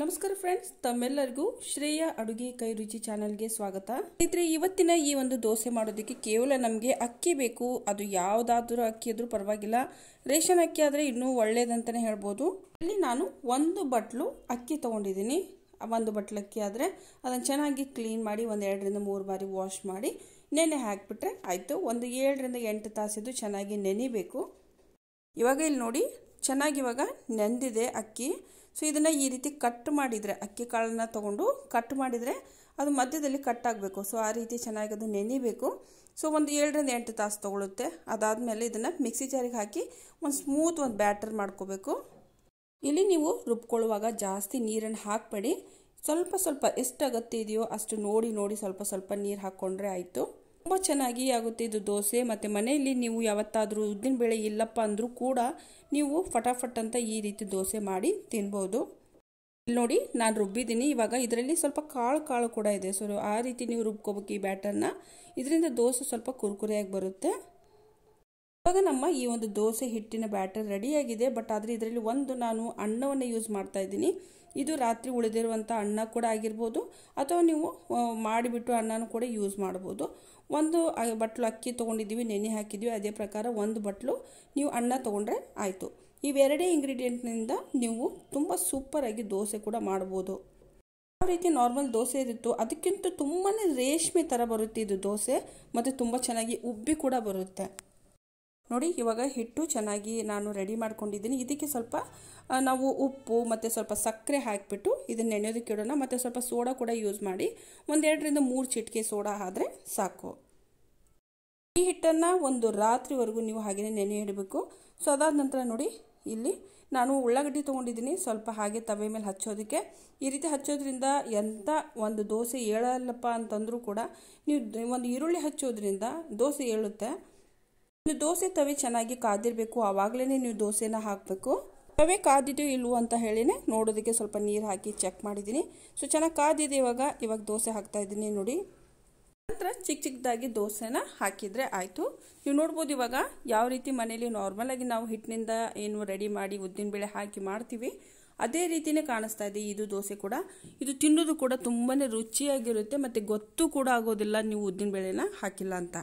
ನಮಸ್ಕಾರ ಫ್ರೆಂಡ್ಸ್ ತಮ್ಮೆಲ್ಲರಿಗೂ ಶ್ರೇಯ ಅಡುಗೆ ಕೈ ರುಚಿ ಚಾನಲ್ಗೆ ಸ್ವಾಗತ ಸ್ನೇಹಿತರೆ ಇವತ್ತಿನ ಈ ಒಂದು ದೋಸೆ ಮಾಡೋದಕ್ಕೆ ಕೇವಲ ನಮಗೆ ಅಕ್ಕಿ ಬೇಕು ಅದು ಯಾವುದಾದ್ರೂ ಅಕ್ಕಿ ಆದರೂ ಪರವಾಗಿಲ್ಲ ರೇಷನ್ ಅಕ್ಕಿ ಆದರೆ ಇನ್ನೂ ಒಳ್ಳೇದಂತಲೇ ಹೇಳ್ಬೋದು ಇಲ್ಲಿ ನಾನು ಒಂದು ಬಟ್ಲು ಅಕ್ಕಿ ತೊಗೊಂಡಿದ್ದೀನಿ ಒಂದು ಬಟ್ಲು ಅಕ್ಕಿ ಆದರೆ ಅದನ್ನು ಚೆನ್ನಾಗಿ ಕ್ಲೀನ್ ಮಾಡಿ ಒಂದು ಎರಡರಿಂದ ಮೂರು ಬಾರಿ ವಾಶ್ ಮಾಡಿ ನೆನೆ ಹಾಕಿಬಿಟ್ರೆ ಆಯಿತು ಒಂದು ಏಳರಿಂದ ಎಂಟು ತಾಸಿದ್ದು ಚೆನ್ನಾಗಿ ನೆನಿಬೇಕು ಇವಾಗ ಇಲ್ಲಿ ನೋಡಿ ಚೆನ್ನಾಗಿ ಇವಾಗ ನೆಂದಿದೆ ಅಕ್ಕಿ ಸೊ ಇದನ್ನು ಈ ರೀತಿ ಕಟ್ ಮಾಡಿದರೆ ಅಕ್ಕಿ ಕಾಳನ್ನು ತೊಗೊಂಡು ಕಟ್ ಮಾಡಿದರೆ ಅದು ಮಧ್ಯದಲ್ಲಿ ಕಟ್ ಆಗಬೇಕು ಸೊ ಆ ರೀತಿ ಚೆನ್ನಾಗಿ ಅದು ನೆನಿಬೇಕು ಸೊ ಒಂದು ಏಳರಿಂದ ಎಂಟು ತಾಸು ತೊಗೊಳುತ್ತೆ ಅದಾದಮೇಲೆ ಇದನ್ನು ಮಿಕ್ಸಿ ಜಾರಿಗೆ ಹಾಕಿ ಒಂದು ಸ್ಮೂತ್ ಒಂದು ಬ್ಯಾಟರ್ ಮಾಡ್ಕೋಬೇಕು ಇಲ್ಲಿ ನೀವು ರುಬ್ಕೊಳ್ಳುವಾಗ ಜಾಸ್ತಿ ನೀರನ್ನು ಹಾಕಬೇಡಿ ಸ್ವಲ್ಪ ಸ್ವಲ್ಪ ಎಷ್ಟು ಅಗತ್ಯ ಇದೆಯೋ ಅಷ್ಟು ನೋಡಿ ನೋಡಿ ಸ್ವಲ್ಪ ಸ್ವಲ್ಪ ನೀರು ಹಾಕ್ಕೊಂಡ್ರೆ ಆಯಿತು ತುಂಬ ಚೆನ್ನಾಗಿ ಆಗುತ್ತೆ ಇದು ದೋಸೆ ಮತ್ತು ಮನೆಯಲ್ಲಿ ನೀವು ಯಾವತ್ತಾದರೂ ಬೇಳೆ ಇಲ್ಲಪ್ಪ ಅಂದರೂ ಕೂಡ ನೀವು ಫಟಾಫಟ್ ಅಂತ ಈ ರೀತಿ ದೋಸೆ ಮಾಡಿ ತಿನ್ಬೋದು ಇಲ್ಲಿ ನೋಡಿ ನಾನು ರುಬ್ಬಿದ್ದೀನಿ ಇವಾಗ ಇದರಲ್ಲಿ ಸ್ವಲ್ಪ ಕಾಳು ಕಾಳು ಕೂಡ ಇದೆ ಸೊ ಆ ರೀತಿ ನೀವು ರುಬ್ಕೋಬೇಕು ಈ ಬ್ಯಾಟರ್ನ ಇದರಿಂದ ದೋಸೆ ಸ್ವಲ್ಪ ಕುರ್ಕುರಿಯಾಗಿ ಬರುತ್ತೆ ಇವಾಗ ನಮ್ಮ ಈ ಒಂದು ದೋಸೆ ಹಿಟ್ಟಿನ ಬ್ಯಾಟರ್ ರೆಡಿಯಾಗಿದೆ ಬಟ್ ಆದರೆ ಇದರಲ್ಲಿ ಒಂದು ನಾನು ಅನ್ನವನ್ನು ಯೂಸ್ ಮಾಡ್ತಾ ಇದ್ದೀನಿ ಇದು ರಾತ್ರಿ ಉಳಿದಿರುವಂಥ ಅನ್ನ ಕೂಡ ಆಗಿರ್ಬೋದು ಅಥವಾ ನೀವು ಮಾಡಿಬಿಟ್ಟು ಅನ್ನನೂ ಕೂಡ ಯೂಸ್ ಮಾಡ್ಬೋದು ಒಂದು ಬಟ್ಲು ಅಕ್ಕಿ ತೊಗೊಂಡಿದ್ದೀವಿ ನೆನೆ ಹಾಕಿದ್ದೀವಿ ಅದೇ ಪ್ರಕಾರ ಒಂದು ಬಟ್ಲು ನೀವು ಅನ್ನ ತೊಗೊಂಡ್ರೆ ಆಯಿತು ಇವೆರಡೇ ಇಂಗ್ರೀಡಿಯೆಂಟ್ನಿಂದ ನೀವು ತುಂಬ ಸೂಪರಾಗಿ ದೋಸೆ ಕೂಡ ಮಾಡ್ಬೋದು ಯಾವ ರೀತಿ ನಾರ್ಮಲ್ ದೋಸೆ ಇರುತ್ತೋ ಅದಕ್ಕಿಂತ ತುಂಬಾ ರೇಷ್ಮೆ ಥರ ಬರುತ್ತೆ ಇದು ದೋಸೆ ಮತ್ತು ತುಂಬ ಚೆನ್ನಾಗಿ ಉಬ್ಬಿ ಕೂಡ ಬರುತ್ತೆ ನೋಡಿ ಇವಾಗ ಹಿಟ್ಟು ಚೆನ್ನಾಗಿ ನಾನು ರೆಡಿ ಮಾಡ್ಕೊಂಡಿದ್ದೀನಿ ಇದಕ್ಕೆ ಸ್ವಲ್ಪ ನಾವು ಉಪ್ಪು ಮತ್ತು ಸ್ವಲ್ಪ ಸಕ್ಕರೆ ಹಾಕಿಬಿಟ್ಟು ಇದನ್ನ ನೆನೆಯೋದಕ್ಕೆ ಇಡೋಣ ಮತ್ತು ಸ್ವಲ್ಪ ಸೋಡಾ ಕೂಡ ಯೂಸ್ ಮಾಡಿ ಒಂದೆರಡರಿಂದ ಮೂರು ಚಿಟಿಕೆ ಸೋಡಾ ಆದರೆ ಸಾಕು ಈ ಹಿಟ್ಟನ್ನು ಒಂದು ರಾತ್ರಿವರೆಗೂ ನೀವು ಹಾಗೆಯೇ ನೆನೆ ಇಡಬೇಕು ಸೊ ಅದಾದ ನಂತರ ನೋಡಿ ಇಲ್ಲಿ ನಾನು ಉಳ್ಳಾಗಡ್ಡಿ ತೊಗೊಂಡಿದ್ದೀನಿ ಸ್ವಲ್ಪ ಹಾಗೆ ತವೆ ಮೇಲೆ ಹಚ್ಚೋದಕ್ಕೆ ಈ ರೀತಿ ಹಚ್ಚೋದ್ರಿಂದ ಎಂಥ ಒಂದು ದೋಸೆ ಏಳಲ್ಲಪ್ಪ ಅಂತಂದರೂ ಕೂಡ ನೀವು ಒಂದು ಈರುಳ್ಳಿ ಹಚ್ಚೋದ್ರಿಂದ ದೋಸೆ ಏಳುತ್ತೆ ನೀವು ದೋಸೆ ತವೆ ಚೆನ್ನಾಗಿ ಕಾದಿರಬೇಕು ಆವಾಗಲೇ ನೀವು ದೋಸೆನ ಹಾಕಬೇಕು ತವೆ ಕಾದಿದೆಯೋ ಇಲ್ವೋ ಅಂತ ಹೇಳಿನೇ ನೋಡೋದಕ್ಕೆ ಸ್ವಲ್ಪ ನೀರು ಹಾಕಿ ಚೆಕ್ ಮಾಡಿದ್ದೀನಿ ಸೊ ಚೆನ್ನಾಗಿ ಕಾದಿದೆ ಇವಾಗ ಇವಾಗ ದೋಸೆ ಹಾಕ್ತಾ ಇದ್ದೀನಿ ನೋಡಿ ನಂತರ ಚಿಕ್ಕ ಚಿಕ್ಕದಾಗಿ ದೋಸೆನ ಹಾಕಿದರೆ ಆಯಿತು ನೀವು ನೋಡ್ಬೋದು ಇವಾಗ ಯಾವ ರೀತಿ ಮನೇಲಿ ಆಗಿ ನಾವು ಹಿಟ್ಟಿನಿಂದ ಏನು ರೆಡಿ ಮಾಡಿ ಉದ್ದಿನ ಬೇಳೆ ಹಾಕಿ ಮಾಡ್ತೀವಿ ಅದೇ ರೀತಿಯೇ ಕಾಣಿಸ್ತಾ ಇದೆ ಇದು ದೋಸೆ ಕೂಡ ಇದು ತಿನ್ನೋದು ಕೂಡ ತುಂಬಾ ರುಚಿಯಾಗಿರುತ್ತೆ ಮತ್ತು ಗೊತ್ತು ಕೂಡ ಆಗೋದಿಲ್ಲ ನೀವು ಉದ್ದಿನ ಬೇಳೆನ ಹಾಕಿಲ್ಲ ಅಂತ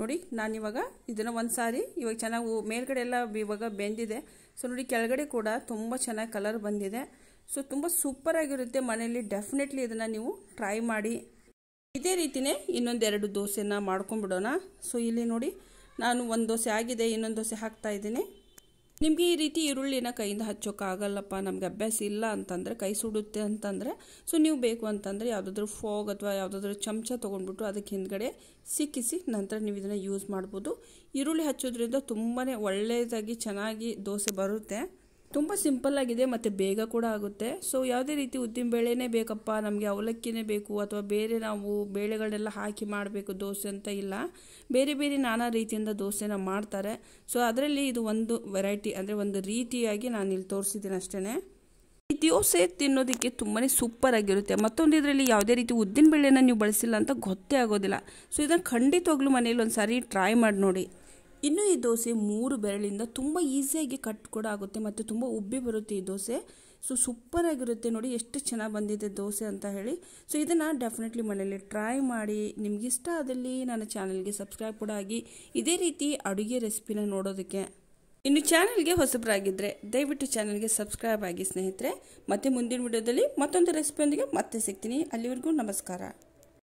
ನೋಡಿ ನಾನಿವಾಗ ಇದನ್ನು ಒಂದು ಸಾರಿ ಇವಾಗ ಚೆನ್ನಾಗಿ ಮೇಲ್ಗಡೆ ಎಲ್ಲ ಇವಾಗ ಬೆಂದಿದೆ ಸೊ ನೋಡಿ ಕೆಳಗಡೆ ಕೂಡ ತುಂಬ ಚೆನ್ನಾಗಿ ಕಲರ್ ಬಂದಿದೆ ಸೊ ತುಂಬ ಸೂಪರ್ ಆಗಿರುತ್ತೆ ಮನೆಯಲ್ಲಿ ಡೆಫಿನೆಟ್ಲಿ ಇದನ್ನು ನೀವು ಟ್ರೈ ಮಾಡಿ ಇದೇ ರೀತಿಯೇ ಇನ್ನೊಂದೆರಡು ದೋಸೆನ ಮಾಡ್ಕೊಂಬಿಡೋಣ ಸೊ ಇಲ್ಲಿ ನೋಡಿ ನಾನು ಒಂದು ದೋಸೆ ಆಗಿದೆ ಇನ್ನೊಂದು ದೋಸೆ ಹಾಕ್ತಾ ಇದ್ದೀನಿ ನಿಮಗೆ ಈ ರೀತಿ ಈರುಳ್ಳಿನ ಕೈಯಿಂದ ಹಚ್ಚೋಕ್ಕಾಗಲ್ಲಪ್ಪ ನಮಗೆ ಅಭ್ಯಾಸ ಇಲ್ಲ ಅಂತಂದರೆ ಕೈ ಸುಡುತ್ತೆ ಅಂತಂದರೆ ಸೊ ನೀವು ಬೇಕು ಅಂತಂದರೆ ಯಾವುದಾದ್ರೂ ಫೋಗ್ ಅಥವಾ ಯಾವುದಾದ್ರು ಚಮಚ ತೊಗೊಂಡ್ಬಿಟ್ಟು ಅದಕ್ಕೆ ಹಿಂದ್ಗಡೆ ಸಿಕ್ಕಿಸಿ ನಂತರ ನೀವು ಇದನ್ನು ಯೂಸ್ ಮಾಡ್ಬೋದು ಈರುಳ್ಳಿ ಹಚ್ಚೋದ್ರಿಂದ ತುಂಬಾ ಒಳ್ಳೆಯದಾಗಿ ಚೆನ್ನಾಗಿ ದೋಸೆ ಬರುತ್ತೆ ತುಂಬ ಸಿಂಪಲ್ ಆಗಿದೆ ಮತ್ತು ಬೇಗ ಕೂಡ ಆಗುತ್ತೆ ಸೊ ಯಾವುದೇ ರೀತಿ ಉದ್ದಿನ ಬೇಳೆನೇ ಬೇಕಪ್ಪ ನಮಗೆ ಅವಲಕ್ಕಿನೇ ಬೇಕು ಅಥವಾ ಬೇರೆ ನಾವು ಬೇಳೆಗಳನ್ನೆಲ್ಲ ಹಾಕಿ ಮಾಡಬೇಕು ದೋಸೆ ಅಂತ ಇಲ್ಲ ಬೇರೆ ಬೇರೆ ನಾನಾ ರೀತಿಯಿಂದ ದೋಸೆನ ಮಾಡ್ತಾರೆ ಸೊ ಅದರಲ್ಲಿ ಇದು ಒಂದು ವೆರೈಟಿ ಅಂದರೆ ಒಂದು ರೀತಿಯಾಗಿ ನಾನು ಇಲ್ಲಿ ತೋರಿಸಿದ್ದೀನಿ ಅಷ್ಟೇ ಈ ದೋಸೆ ತಿನ್ನೋದಕ್ಕೆ ತುಂಬಾ ಸೂಪರ್ ಆಗಿರುತ್ತೆ ಮತ್ತೊಂದು ಇದರಲ್ಲಿ ಯಾವುದೇ ರೀತಿ ಉದ್ದಿನ ಬೇಳೆನ ನೀವು ಬಳಸಿಲ್ಲ ಅಂತ ಗೊತ್ತೇ ಆಗೋದಿಲ್ಲ ಸೊ ಇದನ್ನು ಖಂಡಿತವಾಗ್ಲೂ ಮನೇಲಿ ಒಂದು ಸಾರಿ ಟ್ರೈ ಮಾಡಿ ನೋಡಿ ಇನ್ನು ಈ ದೋಸೆ ಮೂರು ಬೆರಳಿಂದ ತುಂಬ ಈಸಿಯಾಗಿ ಕಟ್ ಕೂಡ ಆಗುತ್ತೆ ಮತ್ತು ತುಂಬ ಉಬ್ಬಿ ಬರುತ್ತೆ ಈ ದೋಸೆ ಸೊ ಆಗಿರುತ್ತೆ ನೋಡಿ ಎಷ್ಟು ಚೆನ್ನಾಗಿ ಬಂದಿದೆ ದೋಸೆ ಅಂತ ಹೇಳಿ ಸೊ ಇದನ್ನು ಡೆಫಿನೆಟ್ಲಿ ಮನೇಲಿ ಟ್ರೈ ಮಾಡಿ ನಿಮಗಿಷ್ಟ ಆದಲ್ಲಿ ನನ್ನ ಚಾನಲ್ಗೆ ಸಬ್ಸ್ಕ್ರೈಬ್ ಕೂಡ ಆಗಿ ಇದೇ ರೀತಿ ಅಡುಗೆ ರೆಸಿಪಿನ ನೋಡೋದಕ್ಕೆ ಇನ್ನು ಚಾನಲ್ಗೆ ಹೊಸಬರಾಗಿದ್ದರೆ ದಯವಿಟ್ಟು ಚಾನಲ್ಗೆ ಸಬ್ಸ್ಕ್ರೈಬ್ ಆಗಿ ಸ್ನೇಹಿತರೆ ಮತ್ತೆ ಮುಂದಿನ ವಿಡಿಯೋದಲ್ಲಿ ಮತ್ತೊಂದು ರೆಸಿಪಿಯೊಂದಿಗೆ ಮತ್ತೆ ಸಿಗ್ತೀನಿ ಅಲ್ಲಿವರೆಗೂ ನಮಸ್ಕಾರ